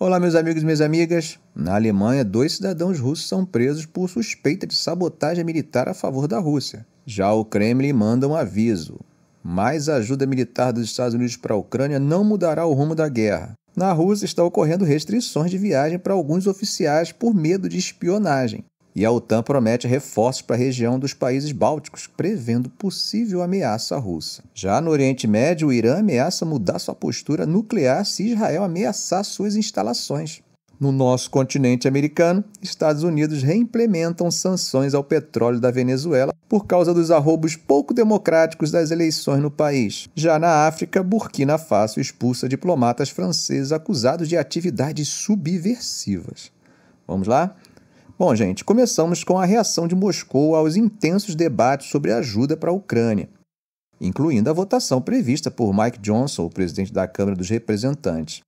Olá, meus amigos e minhas amigas. Na Alemanha, dois cidadãos russos são presos por suspeita de sabotagem militar a favor da Rússia. Já o Kremlin manda um aviso. Mais ajuda militar dos Estados Unidos para a Ucrânia não mudará o rumo da guerra. Na Rússia está ocorrendo restrições de viagem para alguns oficiais por medo de espionagem e a OTAN promete reforços para a região dos países bálticos, prevendo possível ameaça russa. Já no Oriente Médio, o Irã ameaça mudar sua postura nuclear se Israel ameaçar suas instalações. No nosso continente americano, Estados Unidos reimplementam sanções ao petróleo da Venezuela por causa dos arrobos pouco democráticos das eleições no país. Já na África, Burkina Faso expulsa diplomatas franceses acusados de atividades subversivas. Vamos lá? Bom, gente, começamos com a reação de Moscou aos intensos debates sobre ajuda para a Ucrânia, incluindo a votação prevista por Mike Johnson, o presidente da Câmara dos Representantes.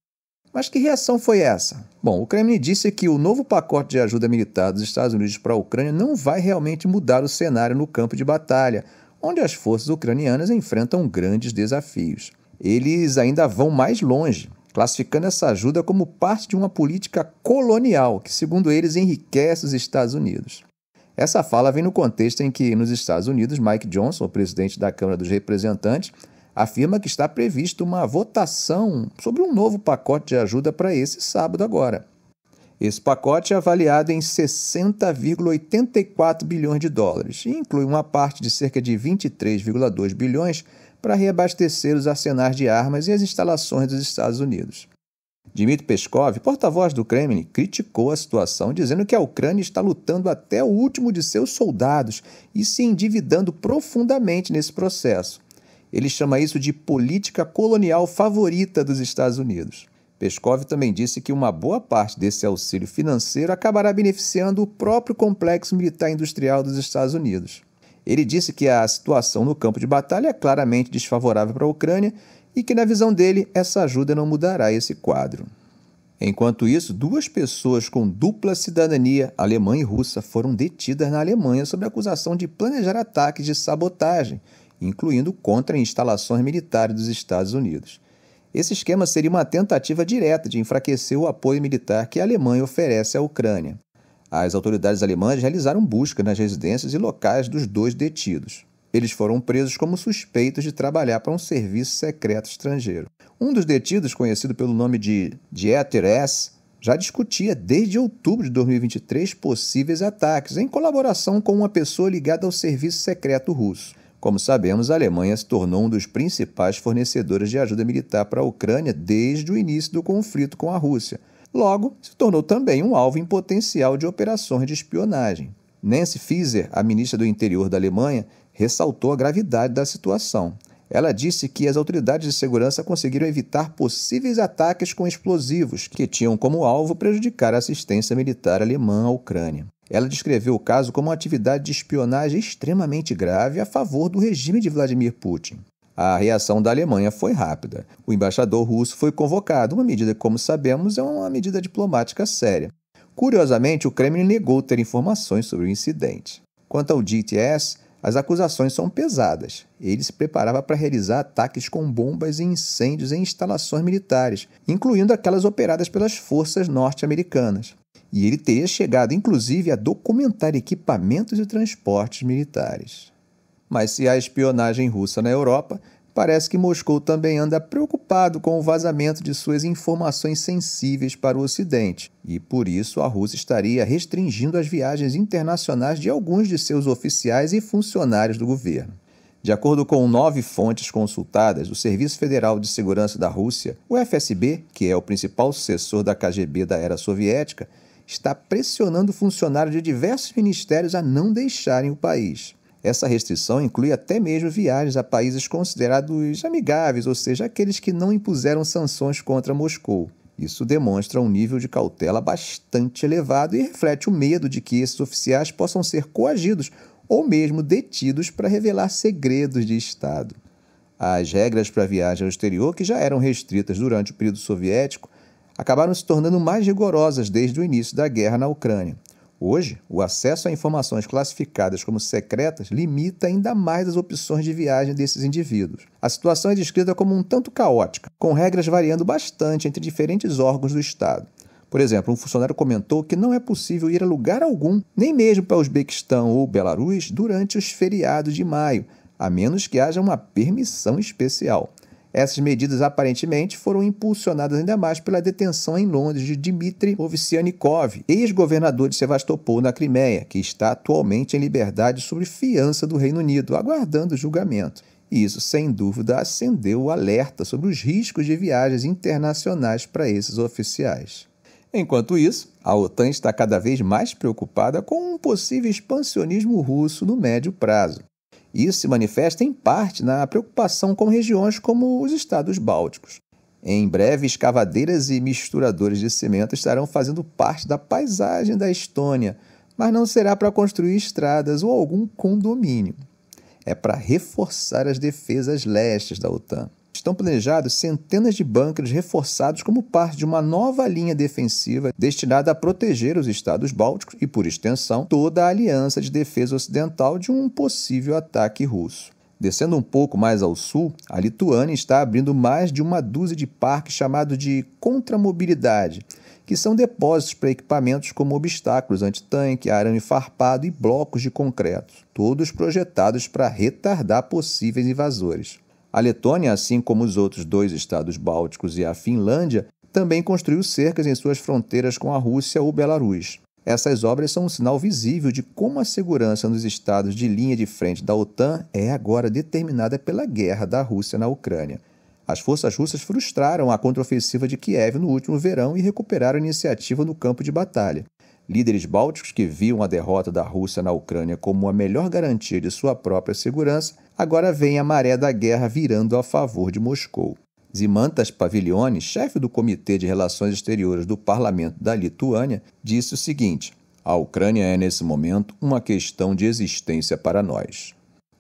Mas que reação foi essa? Bom, o Kremlin disse que o novo pacote de ajuda militar dos Estados Unidos para a Ucrânia não vai realmente mudar o cenário no campo de batalha, onde as forças ucranianas enfrentam grandes desafios. Eles ainda vão mais longe classificando essa ajuda como parte de uma política colonial que, segundo eles, enriquece os Estados Unidos. Essa fala vem no contexto em que, nos Estados Unidos, Mike Johnson, o presidente da Câmara dos Representantes, afirma que está prevista uma votação sobre um novo pacote de ajuda para esse sábado agora. Esse pacote é avaliado em 60,84 bilhões de dólares e inclui uma parte de cerca de 23,2 bilhões para reabastecer os arsenais de armas e as instalações dos Estados Unidos. Dmitry Peskov, porta-voz do Kremlin, criticou a situação, dizendo que a Ucrânia está lutando até o último de seus soldados e se endividando profundamente nesse processo. Ele chama isso de política colonial favorita dos Estados Unidos. Peskov também disse que uma boa parte desse auxílio financeiro acabará beneficiando o próprio complexo militar industrial dos Estados Unidos. Ele disse que a situação no campo de batalha é claramente desfavorável para a Ucrânia e que, na visão dele, essa ajuda não mudará esse quadro. Enquanto isso, duas pessoas com dupla cidadania, alemã e russa, foram detidas na Alemanha sob acusação de planejar ataques de sabotagem, incluindo contra instalações militares dos Estados Unidos. Esse esquema seria uma tentativa direta de enfraquecer o apoio militar que a Alemanha oferece à Ucrânia. As autoridades alemãs realizaram busca nas residências e locais dos dois detidos. Eles foram presos como suspeitos de trabalhar para um serviço secreto estrangeiro. Um dos detidos, conhecido pelo nome de Dieter S., já discutia desde outubro de 2023 possíveis ataques em colaboração com uma pessoa ligada ao serviço secreto russo. Como sabemos, a Alemanha se tornou um dos principais fornecedores de ajuda militar para a Ucrânia desde o início do conflito com a Rússia, Logo, se tornou também um alvo em potencial de operações de espionagem. Nancy Fieser, a ministra do Interior da Alemanha, ressaltou a gravidade da situação. Ela disse que as autoridades de segurança conseguiram evitar possíveis ataques com explosivos, que tinham como alvo prejudicar a assistência militar alemã à Ucrânia. Ela descreveu o caso como uma atividade de espionagem extremamente grave a favor do regime de Vladimir Putin. A reação da Alemanha foi rápida. O embaixador russo foi convocado, uma medida que, como sabemos, é uma medida diplomática séria. Curiosamente, o Kremlin negou ter informações sobre o incidente. Quanto ao DTS, as acusações são pesadas. Ele se preparava para realizar ataques com bombas e incêndios em instalações militares, incluindo aquelas operadas pelas forças norte-americanas. E ele teria chegado, inclusive, a documentar equipamentos e transportes militares. Mas se há espionagem russa na Europa, parece que Moscou também anda preocupado com o vazamento de suas informações sensíveis para o Ocidente, e por isso a Rússia estaria restringindo as viagens internacionais de alguns de seus oficiais e funcionários do governo. De acordo com nove fontes consultadas, o Serviço Federal de Segurança da Rússia, o FSB, que é o principal sucessor da KGB da era soviética, está pressionando funcionários de diversos ministérios a não deixarem o país. Essa restrição inclui até mesmo viagens a países considerados amigáveis, ou seja, aqueles que não impuseram sanções contra Moscou. Isso demonstra um nível de cautela bastante elevado e reflete o medo de que esses oficiais possam ser coagidos ou mesmo detidos para revelar segredos de Estado. As regras para a viagem ao exterior, que já eram restritas durante o período soviético, acabaram se tornando mais rigorosas desde o início da guerra na Ucrânia. Hoje, o acesso a informações classificadas como secretas limita ainda mais as opções de viagem desses indivíduos. A situação é descrita como um tanto caótica, com regras variando bastante entre diferentes órgãos do Estado. Por exemplo, um funcionário comentou que não é possível ir a lugar algum, nem mesmo para o Uzbequistão ou Belarus, durante os feriados de maio, a menos que haja uma permissão especial. Essas medidas aparentemente foram impulsionadas ainda mais pela detenção em Londres de Dmitry Ovsianikov, ex-governador de Sevastopol na Crimeia, que está atualmente em liberdade sob fiança do Reino Unido, aguardando julgamento. E isso, sem dúvida, acendeu o alerta sobre os riscos de viagens internacionais para esses oficiais. Enquanto isso, a OTAN está cada vez mais preocupada com um possível expansionismo russo no médio prazo. Isso se manifesta em parte na preocupação com regiões como os estados bálticos. Em breve, escavadeiras e misturadores de cimento estarão fazendo parte da paisagem da Estônia, mas não será para construir estradas ou algum condomínio. É para reforçar as defesas lestes da OTAN estão planejados centenas de bunkers reforçados como parte de uma nova linha defensiva destinada a proteger os estados bálticos e, por extensão, toda a aliança de defesa ocidental de um possível ataque russo. Descendo um pouco mais ao sul, a Lituânia está abrindo mais de uma dúzia de parques chamados de contramobilidade, que são depósitos para equipamentos como obstáculos antitanque, arame farpado e blocos de concreto, todos projetados para retardar possíveis invasores. A Letônia, assim como os outros dois estados bálticos e a Finlândia, também construiu cercas em suas fronteiras com a Rússia ou Belarus. Essas obras são um sinal visível de como a segurança nos estados de linha de frente da OTAN é agora determinada pela guerra da Rússia na Ucrânia. As forças russas frustraram a contraofensiva de Kiev no último verão e recuperaram a iniciativa no campo de batalha. Líderes bálticos que viam a derrota da Rússia na Ucrânia como a melhor garantia de sua própria segurança Agora vem a maré da guerra virando a favor de Moscou. Zimantas Pavilionis, chefe do Comitê de Relações Exteriores do Parlamento da Lituânia, disse o seguinte: A Ucrânia é, nesse momento, uma questão de existência para nós.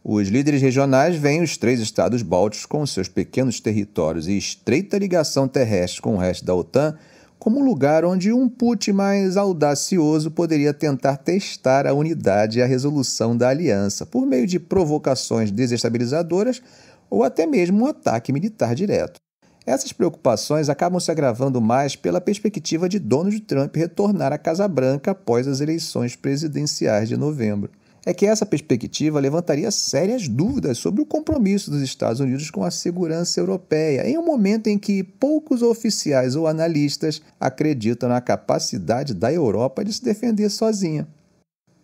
Os líderes regionais veem os três estados bálticos com seus pequenos territórios e estreita ligação terrestre com o resto da OTAN como um lugar onde um put mais audacioso poderia tentar testar a unidade e a resolução da aliança por meio de provocações desestabilizadoras ou até mesmo um ataque militar direto. Essas preocupações acabam se agravando mais pela perspectiva de Donald Trump retornar à Casa Branca após as eleições presidenciais de novembro é que essa perspectiva levantaria sérias dúvidas sobre o compromisso dos Estados Unidos com a segurança europeia, em um momento em que poucos oficiais ou analistas acreditam na capacidade da Europa de se defender sozinha.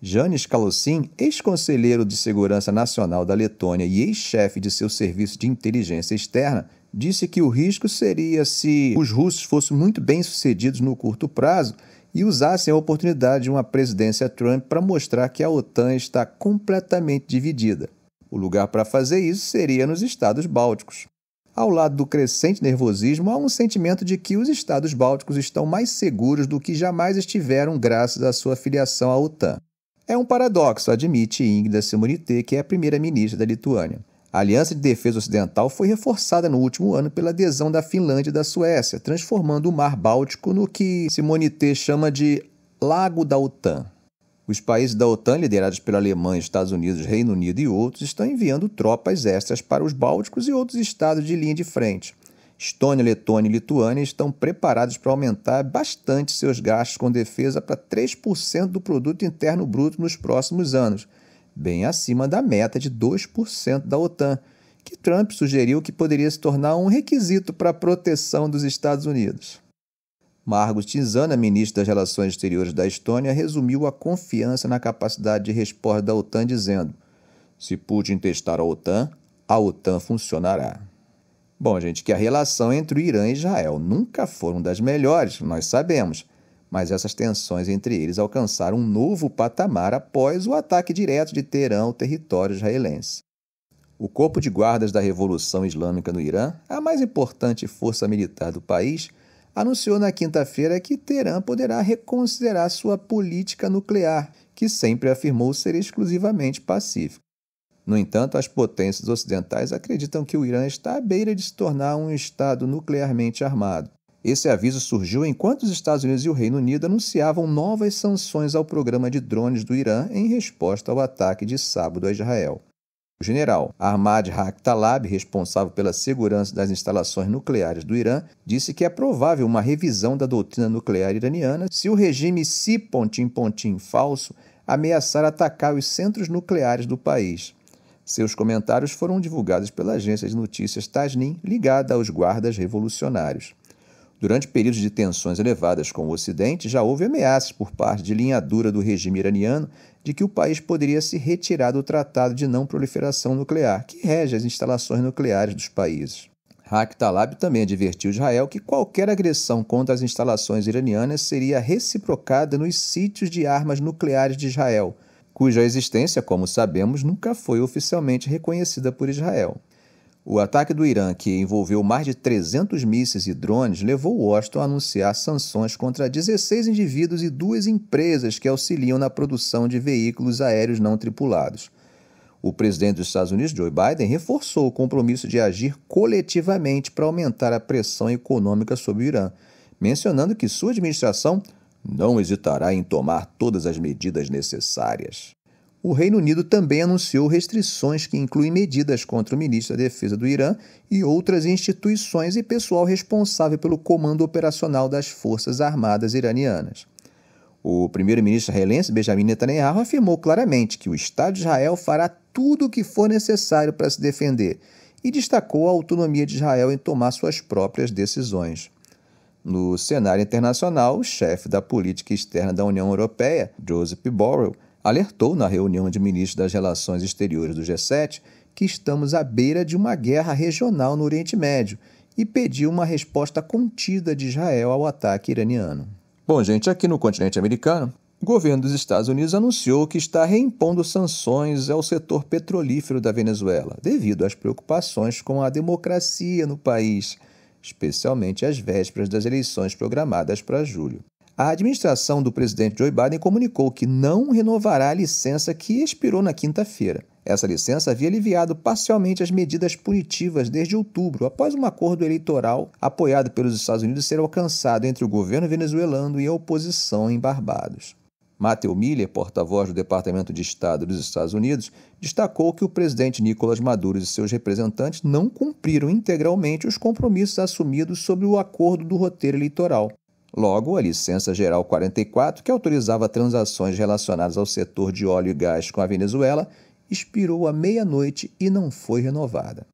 Janis Kalocin, ex-conselheiro de Segurança Nacional da Letônia e ex-chefe de seu serviço de inteligência externa, disse que o risco seria se os russos fossem muito bem-sucedidos no curto prazo e usassem a oportunidade de uma presidência Trump para mostrar que a OTAN está completamente dividida. O lugar para fazer isso seria nos estados bálticos. Ao lado do crescente nervosismo, há um sentimento de que os estados bálticos estão mais seguros do que jamais estiveram graças à sua filiação à OTAN. É um paradoxo, admite Ingrid Simonite, que é a primeira-ministra da Lituânia. A Aliança de Defesa Ocidental foi reforçada no último ano pela adesão da Finlândia e da Suécia, transformando o Mar Báltico no que T. chama de Lago da OTAN. Os países da OTAN, liderados pela Alemanha, Estados Unidos, Reino Unido e outros, estão enviando tropas extras para os Bálticos e outros estados de linha de frente. Estônia, Letônia e Lituânia estão preparados para aumentar bastante seus gastos com defesa para 3% do produto interno bruto nos próximos anos bem acima da meta de 2% da OTAN, que Trump sugeriu que poderia se tornar um requisito para a proteção dos Estados Unidos. Margot Tinsana, ministra das Relações Exteriores da Estônia, resumiu a confiança na capacidade de resposta da OTAN dizendo: "Se Putin testar a OTAN, a OTAN funcionará". Bom, gente, que a relação entre o Irã e Israel nunca foram das melhores, nós sabemos mas essas tensões entre eles alcançaram um novo patamar após o ataque direto de Teherã ao território israelense. O Corpo de Guardas da Revolução Islâmica no Irã, a mais importante força militar do país, anunciou na quinta-feira que Teherã poderá reconsiderar sua política nuclear, que sempre afirmou ser exclusivamente pacífica. No entanto, as potências ocidentais acreditam que o Irã está à beira de se tornar um Estado nuclearmente armado. Esse aviso surgiu enquanto os Estados Unidos e o Reino Unido anunciavam novas sanções ao programa de drones do Irã em resposta ao ataque de sábado a Israel. O general Ahmad Haq Talab, responsável pela segurança das instalações nucleares do Irã, disse que é provável uma revisão da doutrina nuclear iraniana se o regime si pontim pontim falso ameaçar atacar os centros nucleares do país. Seus comentários foram divulgados pela agência de notícias Tasnim, ligada aos guardas revolucionários. Durante períodos de tensões elevadas com o Ocidente, já houve ameaças por parte de linha dura do regime iraniano de que o país poderia se retirar do Tratado de Não Proliferação Nuclear, que rege as instalações nucleares dos países. Haq Talab também advertiu Israel que qualquer agressão contra as instalações iranianas seria reciprocada nos sítios de armas nucleares de Israel, cuja existência, como sabemos, nunca foi oficialmente reconhecida por Israel. O ataque do Irã, que envolveu mais de 300 mísseis e drones, levou Washington a anunciar sanções contra 16 indivíduos e duas empresas que auxiliam na produção de veículos aéreos não tripulados. O presidente dos Estados Unidos, Joe Biden, reforçou o compromisso de agir coletivamente para aumentar a pressão econômica sobre o Irã, mencionando que sua administração não hesitará em tomar todas as medidas necessárias o Reino Unido também anunciou restrições que incluem medidas contra o ministro da Defesa do Irã e outras instituições e pessoal responsável pelo comando operacional das Forças Armadas iranianas. O primeiro-ministro israelense Benjamin Netanyahu afirmou claramente que o Estado de Israel fará tudo o que for necessário para se defender e destacou a autonomia de Israel em tomar suas próprias decisões. No cenário internacional, o chefe da política externa da União Europeia, Joseph Borrell, alertou na reunião de ministros das Relações Exteriores do G7 que estamos à beira de uma guerra regional no Oriente Médio e pediu uma resposta contida de Israel ao ataque iraniano. Bom, gente, aqui no continente americano, o governo dos Estados Unidos anunciou que está reimpondo sanções ao setor petrolífero da Venezuela, devido às preocupações com a democracia no país, especialmente às vésperas das eleições programadas para julho. A administração do presidente Joe Biden comunicou que não renovará a licença que expirou na quinta-feira. Essa licença havia aliviado parcialmente as medidas punitivas desde outubro, após um acordo eleitoral apoiado pelos Estados Unidos ser alcançado entre o governo venezuelano e a oposição em Barbados. Matthew Miller, porta-voz do Departamento de Estado dos Estados Unidos, destacou que o presidente Nicolás Maduro e seus representantes não cumpriram integralmente os compromissos assumidos sobre o acordo do roteiro eleitoral. Logo, a Licença Geral 44, que autorizava transações relacionadas ao setor de óleo e gás com a Venezuela, expirou à meia-noite e não foi renovada.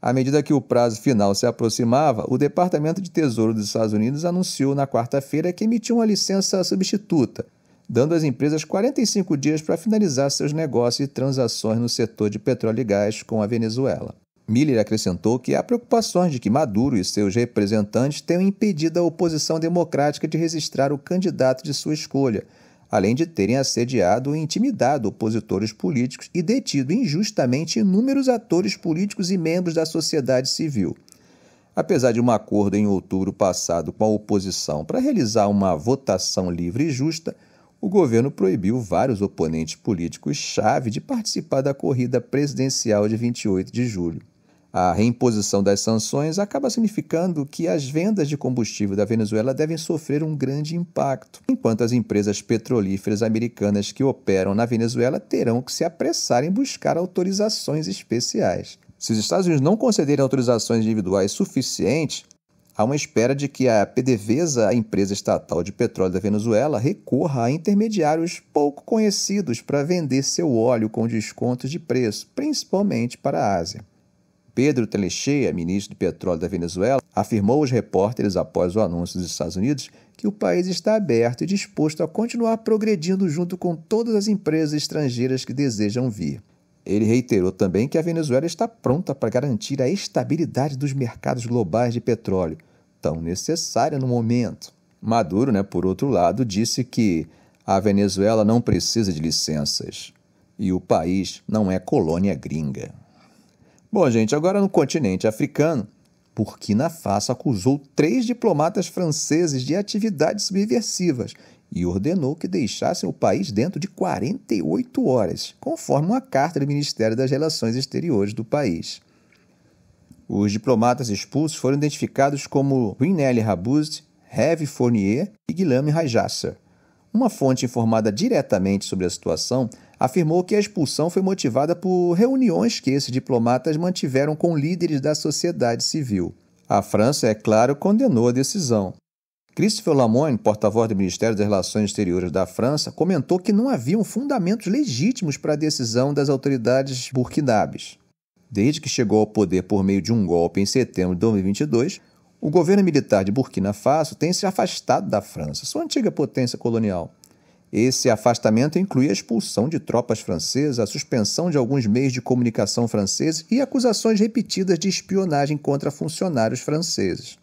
À medida que o prazo final se aproximava, o Departamento de Tesouro dos Estados Unidos anunciou na quarta-feira que emitiu uma licença substituta, dando às empresas 45 dias para finalizar seus negócios e transações no setor de petróleo e gás com a Venezuela. Miller acrescentou que há preocupações de que Maduro e seus representantes tenham impedido a oposição democrática de registrar o candidato de sua escolha, além de terem assediado e intimidado opositores políticos e detido injustamente inúmeros atores políticos e membros da sociedade civil. Apesar de um acordo em outubro passado com a oposição para realizar uma votação livre e justa, o governo proibiu vários oponentes políticos-chave de participar da corrida presidencial de 28 de julho. A reimposição das sanções acaba significando que as vendas de combustível da Venezuela devem sofrer um grande impacto, enquanto as empresas petrolíferas americanas que operam na Venezuela terão que se apressar em buscar autorizações especiais. Se os Estados Unidos não concederem autorizações individuais suficientes, há uma espera de que a PDVSA, a empresa estatal de petróleo da Venezuela, recorra a intermediários pouco conhecidos para vender seu óleo com descontos de preço, principalmente para a Ásia. Pedro Telechea, ministro de Petróleo da Venezuela, afirmou aos repórteres após o anúncio dos Estados Unidos que o país está aberto e disposto a continuar progredindo junto com todas as empresas estrangeiras que desejam vir. Ele reiterou também que a Venezuela está pronta para garantir a estabilidade dos mercados globais de petróleo, tão necessária no momento. Maduro, né, por outro lado, disse que a Venezuela não precisa de licenças e o país não é colônia gringa. Bom, gente, agora no continente africano, Burkina Faso acusou três diplomatas franceses de atividades subversivas e ordenou que deixassem o país dentro de 48 horas, conforme uma carta do Ministério das Relações Exteriores do país. Os diplomatas expulsos foram identificados como Winelli Rabouzd, Heve Fournier e Guilherme Rajasser. Uma fonte informada diretamente sobre a situação afirmou que a expulsão foi motivada por reuniões que esses diplomatas mantiveram com líderes da sociedade civil. A França, é claro, condenou a decisão. Christopher Lamont, porta-voz do Ministério das Relações Exteriores da França, comentou que não haviam fundamentos legítimos para a decisão das autoridades burkinabes. Desde que chegou ao poder por meio de um golpe em setembro de 2022, o governo militar de Burkina Faso tem se afastado da França, sua antiga potência colonial, esse afastamento inclui a expulsão de tropas francesas, a suspensão de alguns meios de comunicação franceses e acusações repetidas de espionagem contra funcionários franceses.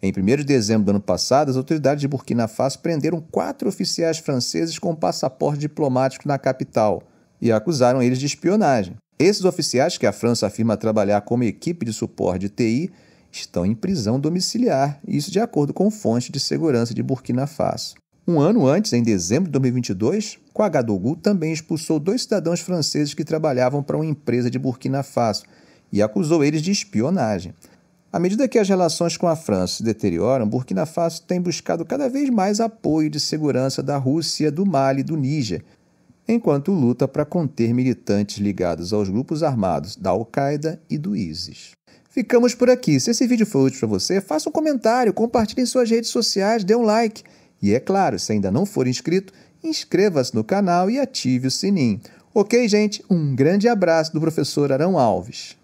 Em 1 de dezembro do ano passado, as autoridades de Burkina Faso prenderam quatro oficiais franceses com passaporte diplomático na capital e acusaram eles de espionagem. Esses oficiais, que a França afirma trabalhar como equipe de suporte de TI, estão em prisão domiciliar, isso de acordo com fontes de segurança de Burkina Faso. Um ano antes, em dezembro de 2022, Ouagadougou também expulsou dois cidadãos franceses que trabalhavam para uma empresa de Burkina Faso e acusou eles de espionagem. À medida que as relações com a França se deterioram, Burkina Faso tem buscado cada vez mais apoio de segurança da Rússia, do Mali e do Níger, enquanto luta para conter militantes ligados aos grupos armados da Al-Qaeda e do ISIS. Ficamos por aqui. Se esse vídeo foi útil para você, faça um comentário, compartilhe em suas redes sociais, dê um like. E é claro, se ainda não for inscrito, inscreva-se no canal e ative o sininho. Ok, gente? Um grande abraço do professor Arão Alves.